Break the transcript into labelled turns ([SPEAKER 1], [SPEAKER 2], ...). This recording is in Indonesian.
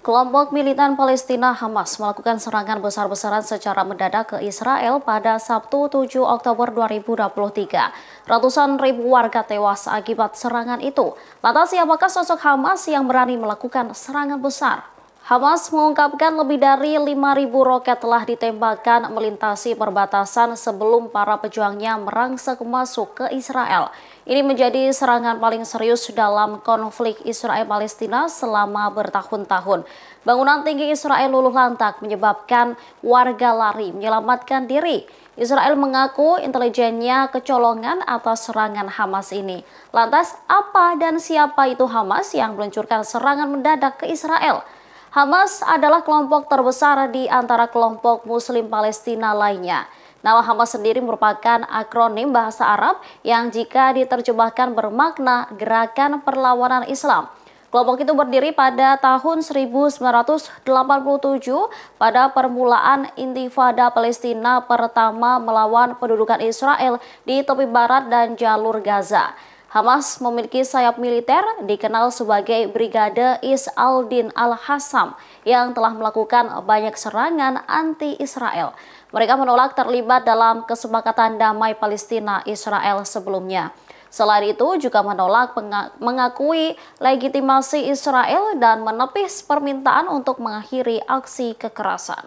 [SPEAKER 1] Kelompok militan Palestina Hamas melakukan serangan besar-besaran secara mendadak ke Israel pada Sabtu 7 Oktober 2023. Ratusan ribu warga tewas akibat serangan itu. Lantas siapakah sosok Hamas yang berani melakukan serangan besar? Hamas mengungkapkan lebih dari 5.000 roket telah ditembakkan melintasi perbatasan sebelum para pejuangnya merangsek masuk ke Israel. Ini menjadi serangan paling serius dalam konflik Israel-Palestina selama bertahun-tahun. Bangunan tinggi Israel luluh lantak menyebabkan warga lari menyelamatkan diri. Israel mengaku intelijennya kecolongan atas serangan Hamas ini. Lantas apa dan siapa itu Hamas yang meluncurkan serangan mendadak ke Israel? Hamas adalah kelompok terbesar di antara kelompok muslim Palestina lainnya. Nama Hamas sendiri merupakan akronim bahasa Arab yang jika diterjemahkan bermakna Gerakan Perlawanan Islam. Kelompok itu berdiri pada tahun 1987 pada permulaan Intifada Palestina pertama melawan pendudukan Israel di tepi barat dan jalur Gaza. Hamas memiliki sayap militer dikenal sebagai Brigade Is al-Din al-Hassam yang telah melakukan banyak serangan anti-Israel. Mereka menolak terlibat dalam kesepakatan damai Palestina-Israel sebelumnya. Selain itu juga menolak mengakui legitimasi Israel dan menepis permintaan untuk mengakhiri aksi kekerasan.